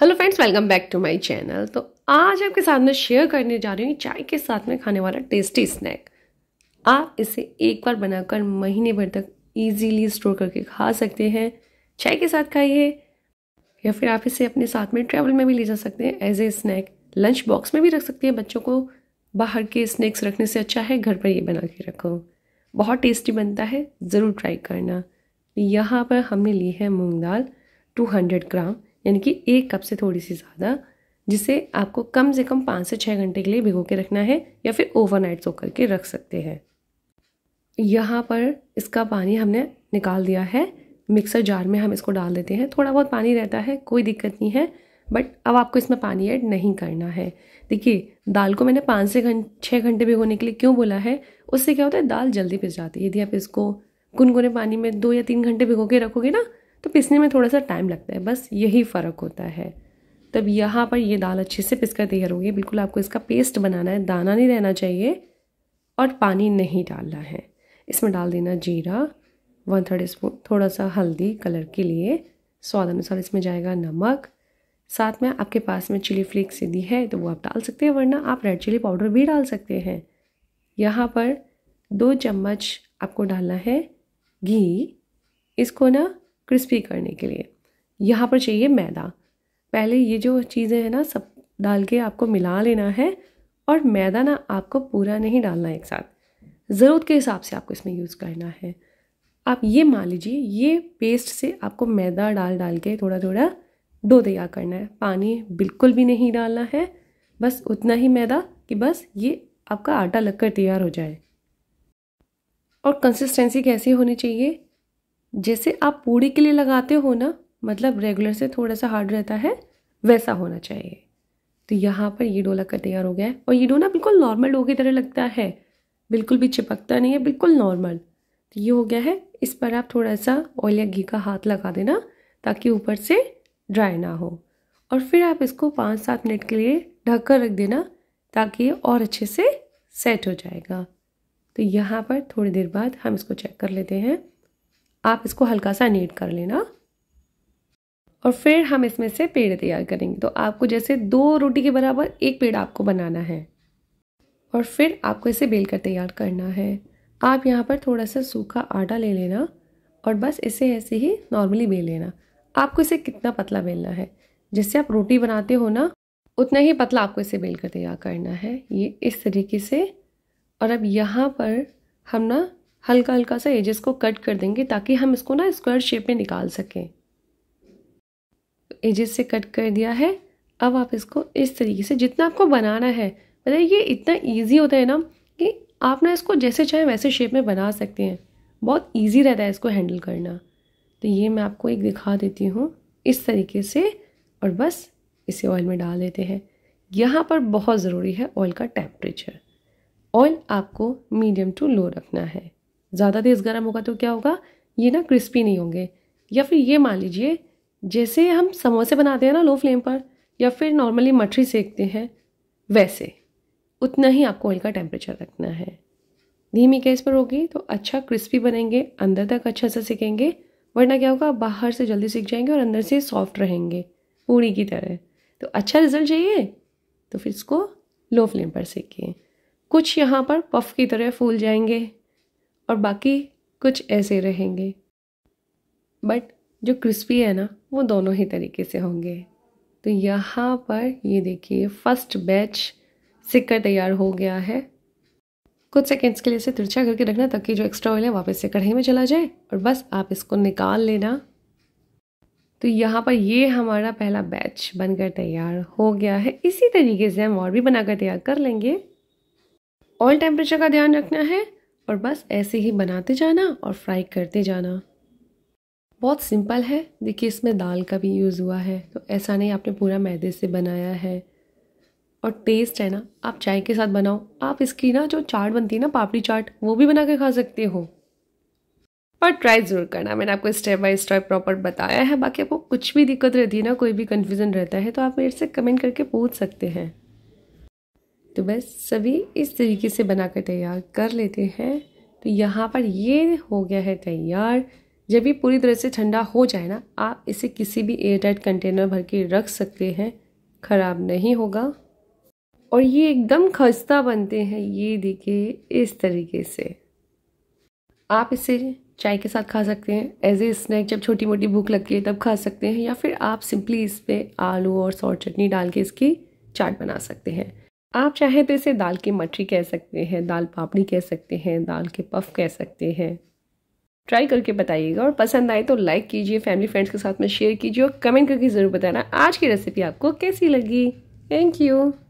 hello friends welcome back to my channel तो आज आपके साथ में शेयर करने जा रही हूँ चाय के साथ में खाने वाला टेस्टी स्नैक आप इसे एक बार बनाकर महीने भर तक इजीली स्टोर करके खा सकते हैं चाय के साथ खाइए या फिर आप इसे अपने साथ में ट्रैवल में भी ले जा सकते हैं as a snack lunch box में भी रख सकते हैं बच्चों को बाहर के स्नैक्स रखने से अच्छा है घर पर ये बना के रखो बहुत टेस्टी बनता है ज़रूर ट्राई करना यहाँ पर हमने ली है मूंग दाल 200 ग्राम यानी कि एक कप से थोड़ी सी ज़्यादा जिसे आपको कम से कम पाँच से छः घंटे के लिए भिगो के रखना है या फिर ओवरनाइट सो करके रख सकते हैं यहाँ पर इसका पानी हमने निकाल दिया है मिक्सर जार में हम इसको डाल देते हैं थोड़ा बहुत पानी रहता है कोई दिक्कत नहीं है बट अब आपको इसमें पानी ऐड नहीं करना है देखिए दाल को मैंने पाँच से घंटे छः घंटे भिगोने के लिए क्यों बोला है उससे क्या होता है दाल जल्दी पिस जाती है यदि आप इसको गुनगुने पानी में दो या तीन घंटे भिगो के रखोगे ना तो पिसने में थोड़ा सा टाइम लगता है बस यही फ़र्क होता है तब यहाँ पर ये दाल अच्छे से पिसकर तैयार होगी बिल्कुल आपको इसका पेस्ट बनाना है दाना नहीं रहना चाहिए और पानी नहीं डालना है इसमें डाल देना जीरा वन थर्ड स्पून थोड़ा सा हल्दी कलर के लिए स्वाद अनुसार इसमें जाएगा नमक साथ में आपके पास में चिली फ्लेक्स यदि है तो वो आप डाल सकते हैं वरना आप रेड चिली पाउडर भी डाल सकते हैं यहाँ पर दो चम्मच आपको डालना है घी इसको ना क्रिस्पी करने के लिए यहाँ पर चाहिए मैदा पहले ये जो चीज़ें हैं ना सब डाल के आपको मिला लेना है और मैदा ना आपको पूरा नहीं डालना एक साथ ज़रूरत के हिसाब से आपको इसमें यूज़ करना है आप ये मान लीजिए ये पेस्ट से आपको मैदा डाल डाल के थोड़ा थोड़ा डो तैयार करना है पानी बिल्कुल भी नहीं डालना है बस उतना ही मैदा कि बस ये आपका आटा लगकर तैयार हो जाए और कंसिस्टेंसी कैसी होनी चाहिए जैसे आप पूड़ी के लिए लगाते हो ना मतलब रेगुलर से थोड़ा सा हार्ड रहता है वैसा होना चाहिए तो यहाँ पर ये डोला का तैयार हो गया है और ये डोला बिल्कुल नॉर्मल डो की तरह लगता है बिल्कुल भी चिपकता नहीं है बिल्कुल नॉर्मल तो ये हो गया है इस पर आप थोड़ा सा ऑयल या घी का हाथ लगा देना ताकि ऊपर से ड्राई ना हो और फिर आप इसको पाँच सात मिनट के लिए ढक कर रख देना ताकि ये और अच्छे से सेट हो जाएगा तो यहाँ पर थोड़ी देर बाद हम इसको चेक कर लेते हैं आप इसको हल्का सा नीट कर लेना और फिर हम इसमें से पेड़ तैयार करेंगे तो आपको जैसे दो रोटी के बराबर एक पेड़ आपको बनाना है और फिर आपको इसे बेल कर तैयार करना है आप यहाँ पर थोड़ा सा सूखा आटा ले लेना और बस इसे ऐसे ही नॉर्मली बेल लेना आपको इसे कितना पतला बेलना है जिससे आप रोटी बनाते हो ना उतना ही पतला आपको इसे बेल कर तैयार करना है ये इस तरीके से और अब यहाँ पर हम ना हल्का हल्का सा एजेस को कट कर देंगे ताकि हम इसको ना स्क्वायर शेप में निकाल सकें एजेस से कट कर दिया है अब आप इसको इस तरीके से जितना आपको बनाना है मतलब ये इतना ईजी होता है ना कि आप ना इसको जैसे चाहे वैसे शेप में बना सकते हैं बहुत ईजी रहता है इसको हैंडल करना तो ये मैं आपको एक दिखा देती हूँ इस तरीके से और बस इसे ऑयल में डाल देते हैं यहाँ पर बहुत ज़रूरी है ऑयल का टेम्परेचर ऑयल आपको मीडियम टू लो रखना है ज़्यादा तेज़ गर्म होगा तो क्या होगा ये ना क्रिस्पी नहीं होंगे या फिर ये मान लीजिए जैसे हम समोसे बनाते हैं ना लो फ्लेम पर या फिर नॉर्मली मठरी सेकते हैं वैसे उतना ही आपको ऑयल का टेम्परेचर रखना है धीमी गैस पर होगी तो अच्छा क्रिस्पी बनेंगे अंदर तक अच्छा से सिकेंगे वरना क्या होगा बाहर से जल्दी सीख जाएंगे और अंदर से सॉफ्ट रहेंगे पूरी की तरह तो अच्छा रिजल्ट चाहिए तो फिर इसको लो फ्लेम पर सीखें कुछ यहाँ पर पफ की तरह फूल जाएंगे और बाकी कुछ ऐसे रहेंगे बट जो क्रिस्पी है ना वो दोनों ही तरीके से होंगे तो यहाँ पर ये देखिए फर्स्ट बैच सिक्कर तैयार हो गया है कुछ सेकेंड्स के लिए इसे तिरछा करके रखना ताकि जो एक्स्ट्रा ऑयल है वापस से कढ़ाई में चला जाए और बस आप इसको निकाल लेना तो यहाँ पर ये हमारा पहला बैच बनकर तैयार हो गया है इसी तरीके से हम और भी बनाकर तैयार कर लेंगे ऑयल टेम्परेचर का ध्यान रखना है और बस ऐसे ही बनाते जाना और फ्राई करते जाना बहुत सिंपल है देखिए इसमें दाल का भी यूज़ हुआ है तो ऐसा नहीं आपने पूरा मैदे से बनाया है और टेस्ट है ना आप चाय के साथ बनाओ आप इसकी ना जो चाट बनती है ना पापड़ी चाट वो भी बना के खा सकते हो पर ट्राई ज़रूर करना मैंने आपको स्टेप बाय स्टेप प्रॉपर बताया है बाकी आपको कुछ भी दिक्कत रहती है ना कोई भी कन्फ्यूज़न रहता है तो आप मेरे से कमेंट करके पूछ सकते हैं तो बस सभी इस तरीके से बनाकर तैयार कर लेते हैं तो यहाँ पर ये हो गया है तैयार जब ये पूरी तरह से ठंडा हो जाए ना आप इसे किसी भी एयर टाइट कंटेनर भर के रख सकते हैं ख़राब नहीं होगा और ये एकदम खस्ता बनते हैं ये देखिए इस तरीके से आप इसे चाय के साथ खा सकते हैं एज ए स्नैक जब छोटी मोटी भूख लगती है तब खा सकते हैं या फिर आप सिंपली इस पर आलू और सॉस चटनी डाल के इसकी चाट बना सकते हैं आप चाहें तो इसे दाल की मठरी कह सकते हैं दाल पापड़ी कह सकते हैं दाल के पफ कह सकते हैं ट्राई करके बताइएगा और पसंद आए तो लाइक कीजिए फैमिली फ्रेंड्स के साथ में शेयर कीजिए और कमेंट करके ज़रूर बताना आज की रेसिपी आपको कैसी लगी थैंक यू